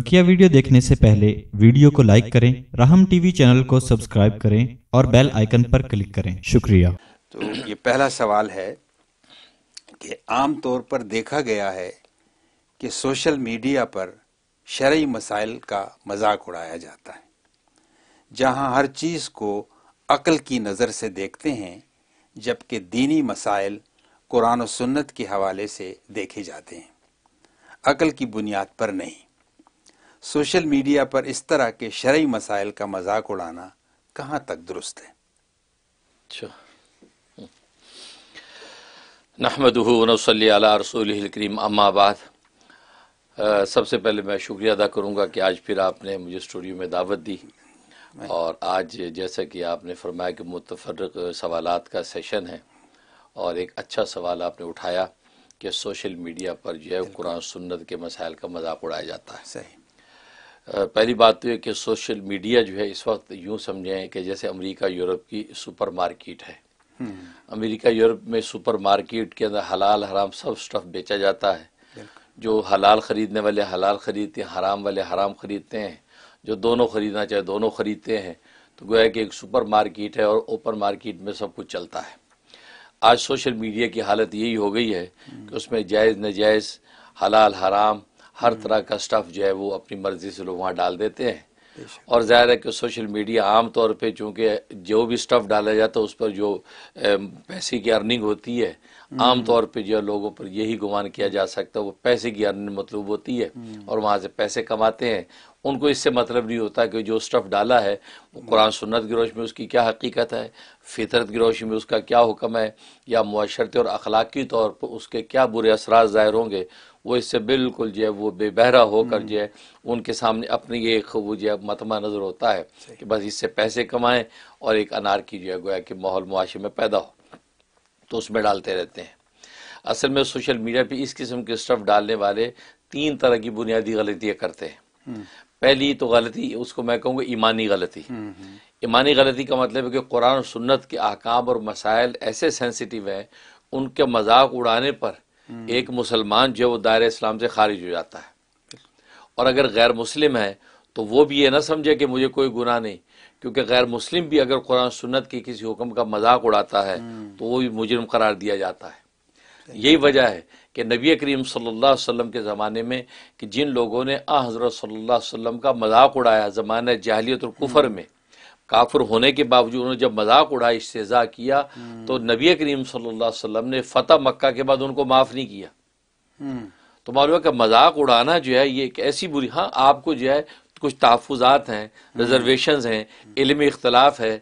बकिया वीडियो देखने से पहले वीडियो को लाइक करें राहम टीवी चैनल को सब्सक्राइब करें और बेल आइकन पर क्लिक करें शुक्रिया तो ये पहला सवाल है कि आम तौर पर देखा गया है कि सोशल मीडिया पर शर्य मसाइल का मजाक उड़ाया जाता है जहां हर चीज़ को अकल की नज़र से देखते हैं जबकि दीनी मसाइल कुरान और सुन्नत के हवाले से देखे जाते हैं अकल की बुनियाद पर नहीं सोशल मीडिया पर इस तरह के शर्य मसाइल का मजाक उड़ाना कहाँ तक दुरुस्त है अच्छा। नहमदूनसली रसूल करीम अम्माबाद सबसे पहले मैं शुक्रिया अदा करूँगा कि आज फिर आपने मुझे स्टूडियो में दावत दी और आज जैसा कि आपने फरमाया कि मुतफरक सवाल का सेशन है और एक अच्छा सवाल आपने उठाया कि सोशल मीडिया पर जो है कुरान सुन्नत के मसाइल का मजाक उड़ाया जाता है सही पहली बात तो ये कि सोशल मीडिया जो है इस वक्त यूँ समझें कि जैसे अमेरिका यूरोप की सुपर मार्किट है हम्म। अमेरिका यूरोप में सुपर मार्केट के अंदर हलाल हराम सब स्टफ़ बेचा जाता है जो हलाल ख़रीदने वाले हलाल ख़रीदते हैं हराम वाले हराम ख़रीदते हैं जो दोनों ख़रीदना चाहे दोनों ख़रीदते हैं तो गोया कि एक सुपर मार्केट है और ओपन मार्केट में सब कुछ चलता है आज सोशल मीडिया की हालत यही हो गई है कि उसमें जायज़ नजायज़ हलाल हराम हर तरह का स्टफ़ जो है वो अपनी मर्ज़ी से लोग वहाँ डाल देते हैं और ज़ाहिर है कि सोशल मीडिया आम तौर पे चूँकि जो भी स्टफ़ डाला जाता है उस पर जो पैसे की अर्निंग होती है हम्म। आम तौर पे जो लोगों पर यही गुमान किया जा सकता है वो पैसे की अर्निंग मतलब होती है हम्म। और वहाँ से पैसे कमाते हैं उनको इससे मतलब नहीं होता कि जो स्टफ़ डाला है वो हम्म। कुरान सुन्नत की रोशनी में उसकी क्या हकीकत है फितरत की रोशनी में उसका क्या हुक्म है या माशरती और अखलाकी तौर पर उसके क्या बुरे असरा ज़ाहिर होंगे वो इससे बिल्कुल जो है वो बेबहरा होकर हम्म। जो है उनके सामने अपनी ये वो जो है मतमा नज़र होता है कि बस इससे पैसे कमाएँ और एक अनार की जो है गोया कि माहौल मुआशे में पैदा हो तो उसमें डालते रहते हैं असल में सोशल मीडिया पर इस किस्म के स्टफ़ डालने वाले तीन तरह की बुनियादी गलतियाँ करते हैं हम्म। पहली तो गलती उसको मैं कहूँगा ईमानी गलती ईमानी गलती का मतलब है कि कुरान और सुन्नत के अहकाम और मसाइल ऐसे सेंसिटिव हैं उनके मजाक उड़ाने पर एक मुसलमान जो वो दायरे इस्लाम से खारिज हो जाता है और अगर गैर मुस्लिम है तो वो भी ये ना समझे कि मुझे कोई गुनाह नहीं क्योंकि गैर मुस्लिम भी अगर कुरान सुन्नत के किसी हुक्म का मजाक उड़ाता है तो वो भी मुजरम करार दिया जाता है यही वजह है कि नबी करीम सल्लल्लाहु अलैहि वसल्लम के ज़माने में कि जिन लोगों ने आ हज़रत सल्लल्लाहु अलैहि वसल्लम का मजाक उड़ाया जमाने जहलीत और कुफर हम्म। में काफिर होने के बावजूद उन्होंने जब मजाक उड़ाया इस्तेजा किया हम्म। तो नबी करीम सल्लल्लाहु अलैहि वसल्लम ने फ़तह मक्का के बाद उनको माफ़ नहीं किया हम्म। तो मालूम है कि मजाक उड़ाना जो है ये एक ऐसी बुरी हाँ आपको जो है कुछ तहफात हैं रिजर्वेशन हैं इलम इख्तलाफ है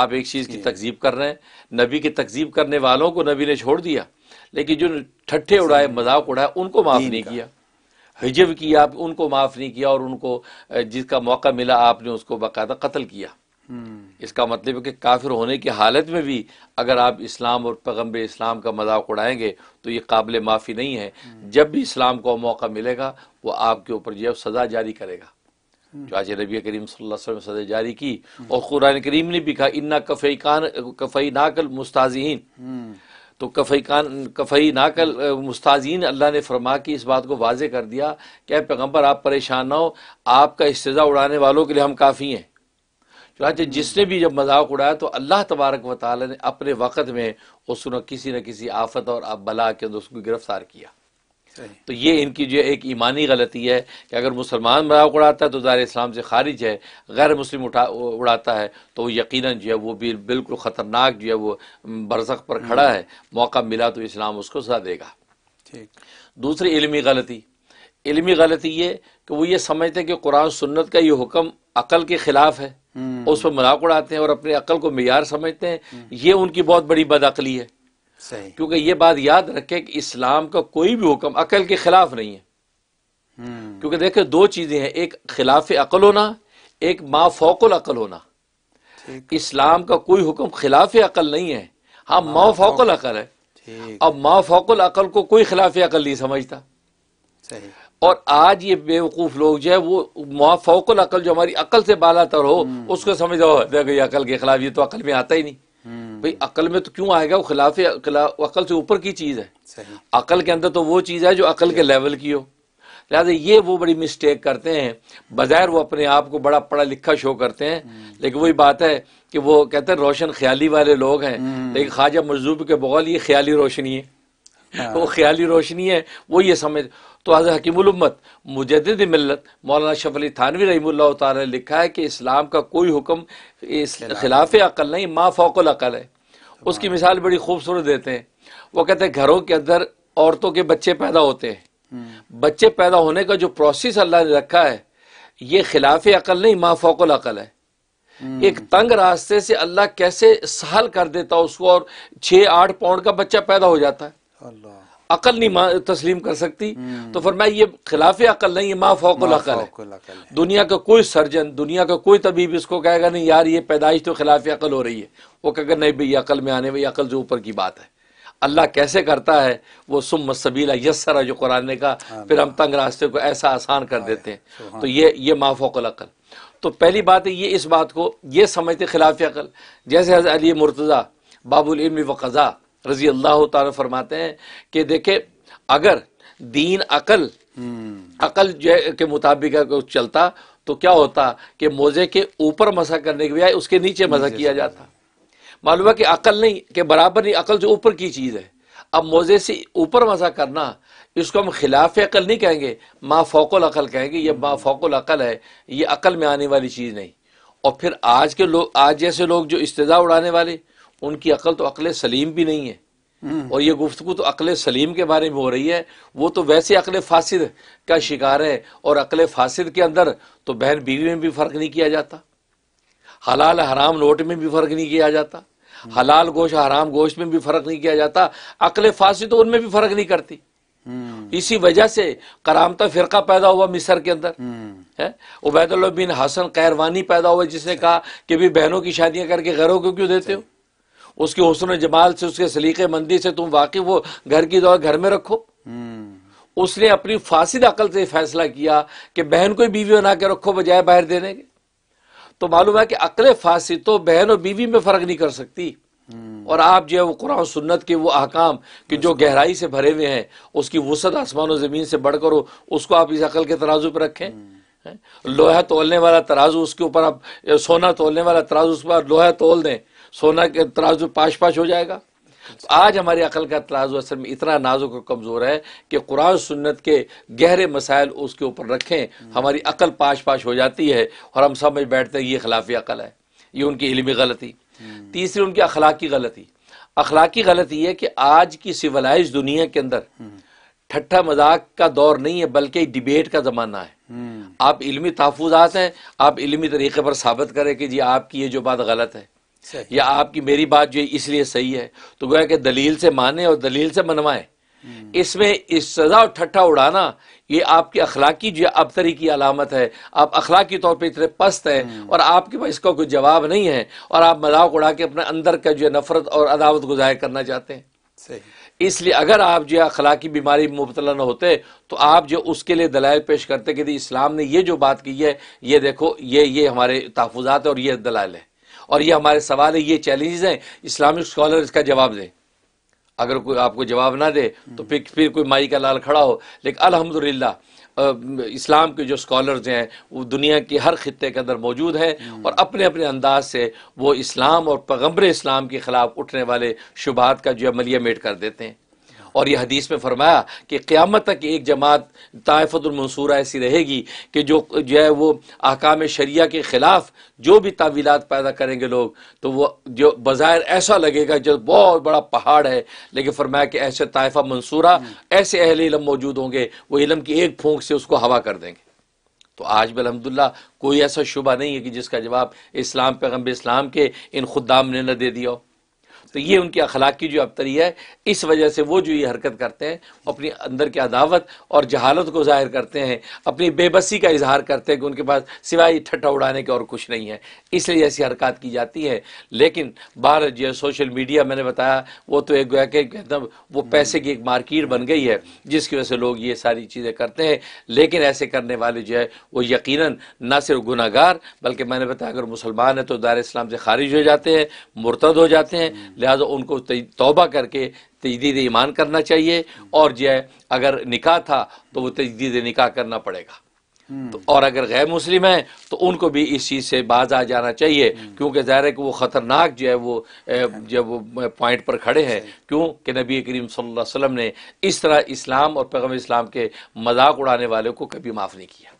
आप एक चीज़ की तकजीब कर रहे हैं नबी की तकजीब करने वालों को नबी ने छोड़ दिया लेकिन जो ठट्ठे उड़ाए मजाक उड़ाए उनको माफ नहीं किया हिजब किया आप उनको माफ नहीं किया और उनको जिसका मौका मिला आपने उसको बाकायदा कत्ल किया हम्म। इसका मतलब है कि काफिर होने की हालत में भी अगर आप इस्लाम और पैगम्बर इस्लाम का मजाक उड़ाएंगे तो ये काबिल माफ़ी नहीं है हम्म। जब भी इस्लाम को मौका मिलेगा वो आपके ऊपर जो है सज़ा जारी करेगा हम्म। जो आज नबी करीम वसल्लम सजा जारी की और कुरान करीम ने भी कहा इन्ना कफ़ई कान कफ़ई नाकल मुस्ताजीन तो कफ़ई कान कफ़ई नाकल मुस्ताजीन अल्लाह ने फरमा कि इस बात को वाजे कर दिया कि पैगम्बर आप परेशान ना हो आपका इस्तेजा उड़ाने वालों के लिए हम काफ़ी हैं चुनाचे जिसने भी जब मजाक उड़ाया तो अल्लाह तबारक व ताली ने अपने वक़्त में उस किसी न किसी आफत और बला के अंदर उसको गिरफ्तार किया तो ये इनकी जो एक ईमानी गलती है कि अगर मुसलमान मजाक उड़ाता है तो दार इस्लाम से खारिज है गैर मुस्लिम उठा उड़ाता है तो यकीनन जो है वो भी बिल्कुल ख़तरनाक जो है वो बरसक पर खड़ा हम्म। है मौका मिला तो इस्लाम उसको सजा देगा दूसरी इलमी गलती इलमी गलती ये कि वो ये समझते हैं कि कुरान सुन्नत का ये हुक्म अकल के ख़िलाफ़ है हम्म। उस पर मजाक उड़ाते हैं और अपने अकल को मैार समझते हैं हम्म। ये उनकी बहुत बड़ी बदअली है क्योंकि ये बात याद रखे कि इस्लाम का कोई भी हुक्म अकल के खिलाफ नहीं है हम्म। क्योंकि देखे दो चीज़ें हैं एक खिलाफ अकल होना एक मा फोकल अकल होना इस्लाम का कोई हुक्म खिलाफ अकल नहीं है हाँ मा फोकल अकल है अब मा फोकल अकल को कोई खिलाफ अकल नहीं समझता और आज ये बेवकूफ़ लोग जो है वो माफोकल अकल जो हमारी अकल से बाला तर हो हम्म। उसको समझ ये अकल के खिलाफ ये तो अकल में आता ही नहीं हम्म। भाई अकल में तो क्यों आएगा वो खिलाफ अकल से ऊपर की चीज़ है अकल के अंदर तो वो चीज़ है जो अकल के लेवल की हो लिहाजा ये वो बड़ी मिस्टेक करते हैं बज़ैर वो अपने आप को बड़ा पढ़ा लिखा शो करते हैं हम्म। लेकिन वही बात है कि वो कहते हैं रोशन ख्याली वाले लोग हैं हम्म। लेकिन ख्वाजा मजलूब के बगौल ये ख्याली रोशनी है हाँ। वो ख्याली रोशनी है वो ये समझ तो आज हकीमत मुजद मिलत मौलाना शफ अली थानवी रही ने लिखा है कि इस्लाम का कोई हुक्म इस खिलाफ अकल नहीं माँ फोकल अकल है उसकी मिसाल बड़ी खूबसूरत देते हैं वो कहते हैं घरों के अंदर औरतों के बच्चे पैदा होते हैं हम्म। बच्चे पैदा होने का जो प्रोसेस अल्लाह ने रखा है ये खिलाफ अकल नहीं माँ फोकल अकल है हम्म। एक तंग रास्ते से अल्लाह कैसे सहल कर देता उसको और छह आठ पाउंड का बच्चा पैदा हो जाता है अकल नहीं तस्लीम कर सकती हम्म। तो मैं ये खिलाफ अकल नहीं ये माँ फौकुल अकल है दुनिया का कोई सर्जन दुनिया का कोई तबीब इसको कहेगा नहीं यार ये पैदाइश तो खिलाफ अकल हो रही है वो कहेगा नहीं भाई अकल में आने भाई अकल जो ऊपर की बात है अल्लाह कैसे करता है वो सुम सबीला यसरा जो कुरान ने कहा हाँ, फिर हम हाँ। तंग रास्ते को ऐसा आसान कर हाँ, देते हैं तो ये ये माँ फौकुल अकल तो पहली बात है ये इस बात को ये समझते खिलाफ अकल जैसे अली मुर्तज़ा बाबुल इल्म व कज़ा रजी अल्लाह तारा फरमाते हैं कि देखे अगर दीन अकल हम्म। अकल जो के मुताबिक अगर चलता तो क्या होता कि मोजे के ऊपर मसा करने के बजाय उसके नीचे मजा किया जाता मालूम है कि अकल नहीं के बराबर नहीं अकल जो ऊपर की चीज़ है अब मोजे से ऊपर मजा करना इसको हम खिलाफ अकल नहीं कहेंगे माँ फ़ोकुल अकल कहेंगे ये माँ हम्म। फ़ोकुल अकल है ये अकल में आने वाली चीज़ नहीं और फिर आज के लोग आज जैसे लोग जो इस्तेजा उड़ाने वाले उनकी अकल तो अकल सलीम भी नहीं है हम्म। और ये गुफ्तु तो अकल सलीम के बारे में हो रही है वो तो वैसे अकल फासिद का शिकार है और अकल फासिद के अंदर तो बहन बीवी में भी फ़र्क नहीं किया जाता हलाल हराम नोट में भी फ़र्क नहीं किया जाता हम्म। हलाल गोश हराम गोश्त में भी फ़र्क नहीं किया जाता अकल फासिद तो उनमें भी फ़र्क नहीं करती हम्म। इसी वजह से करामता फ़िरका पैदा हुआ मिसर के अंदर है बिन हसन कैरवानी पैदा हुआ जिसने कहा कि भी बहनों की शादियां करके घरों को क्यों देते हो उसके हसन जमाल से उसके सलीक़े मंदी से तुम वाकिफ़ हो घर की दौड़ घर में रखो हम्म। उसने अपनी फासिद अकल से फैसला किया कि बहन को बीवी बना के रखो बजाय बाहर देने के तो मालूम है कि अकल फासिद तो बहन और बीवी में फ़र्क नहीं कर सकती हम्म। और आप जो है वो कुरान सुन्नत के वो अहकाम कि जो गहराई से भरे हुए हैं उसकी वसत आसमान और ज़मीन से बढ़कर हो उसको आप इस अकल के तराजू पर रखें हम्म। लोहा तोलने वाला तराजू उसके ऊपर आप सोना तोलने वाला तराजू उसके बाद लोहा तोल दें सोना के तराजू पाश पाश हो जाएगा तो आज हमारी अकल का तराजू असल में इतना नाजुक और कमज़ोर है कि कुरान सुन्नत के गहरे मसाइल उसके ऊपर रखें हमारी अकल पाश पाश हो जाती है और हम समझ बैठते हैं ये खिलाफी अकल है ये उनकी इलमी गलती हम्म। तीसरी उनकी अखलाकी गलती अखलाकी गलती है कि आज की सिविलाइज दुनिया के अंदर हम्म। ठट्ठा मजाक का दौर नहीं है बल्कि डिबेट का ज़माना है हम्म। आप इलमी तहफात हैं आप इलमी तरीके पर साबित करें कि जी आपकी ये जो बात गलत है या आपकी मेरी बात जो इसलिए सही है तो गोया कि दलील से माने और दलील से मनवाएं हम्म। इसमें इस सजा और ठट्ठा उड़ाना ये आपकी अखलाकी जो अबतरी की अलामत है आप अखलाकी तौर पर इतने पस्त हैं हम्म। और आपके पास इसका कोई जवाब नहीं है और आप मजाक उड़ा के अपने अंदर का जो नफरत और अदावत को ज़ाहिर करना चाहते हैं इसलिए अगर आप जो अखलाकी बीमारी में मुबतला न होते तो आप जो उसके लिए दलाइल पेश करते कि इस्लाम ने ये जो बात की है ये देखो ये ये हमारे तहफात और ये दलाइल है और ये हमारे सवाल है ये चैलेंजेस हैं इस्लामिक स्कॉलर इसका जवाब दें अगर कोई आपको जवाब ना दे तो फिर फिर कोई माई का लाल खड़ा हो लेकिन अलहमदिल्ला इस्लाम के जो स्कॉलर्स हैं वो दुनिया के हर खत्े के अंदर मौजूद हैं और अपने अपने अंदाज से वो इस्लाम और पैगम्बर इस्लाम के ख़िलाफ़ उठने वाले शुभात का जो है मलिया मेट कर देते हैं और यह हदीस में फरमाया कि क़्यामत तक एक जमात तायफ़तमनसूरा ऐसी रहेगी कि जो जो है वो आकाम शरिया के ख़िलाफ़ जो भी तावीलत पैदा करेंगे लोग तो वो जो बाहर ऐसा लगेगा जो बहुत बड़ा पहाड़ है लेकिन फरमाया कि ऐसे ताइफ़ा मंसूरा ऐसे अहल इलम मौजूद होंगे वो इलम की एक फूंक से उसको हवा कर देंगे तो आज भी अलहमदिल्ला कोई ऐसा शुबा नहीं है कि जिसका जवाब इस्लाम पैगम्ब इस्लाम के इन खुदाम ने न दे दिया हो तो ये उनकी अखलाक की जो अबतरी है इस वजह से वो जो ये हरकत करते हैं अपनी अंदर की अदावत और जहालत को ज़ाहिर करते हैं अपनी बेबसी का इजहार करते हैं कि उनके पास सिवाय ठट्ठा उड़ाने के और कुछ नहीं है इसलिए ऐसी हरकत की जाती है लेकिन बाहर जो सोशल मीडिया मैंने बताया वो तो एक गोया के एकदम वो पैसे की एक मार्किट बन गई है जिसकी वजह से लोग ये सारी चीज़ें करते हैं लेकिन ऐसे करने वाले जो है वो यकीन ना सिर्फ गुनागार बल्कि मैंने बताया अगर मुसलमान है तो दार इस्लाम से खारिज हो जाते हैं मुर्तद हो जाते हैं लिहाजा उनको तोबा करके तजदीद ईमान करना चाहिए और जो है अगर निका था तो वो तजदीद निकाह करना पड़ेगा तो हम्म। और अगर गैर मुस्लिम हैं तो उनको भी इस चीज़ से बाज आ जाना चाहिए हम्म। क्योंकि ज़ाहिर है कि वो ख़तरनाक जो है वो हाँ जब वो पॉइंट पर खड़े हैं क्योंकि नबी करीम वसल्लम ने इस तरह इस्लाम और पैगम इस्लाम के मजाक उड़ाने वाले को कभी माफ़ नहीं किया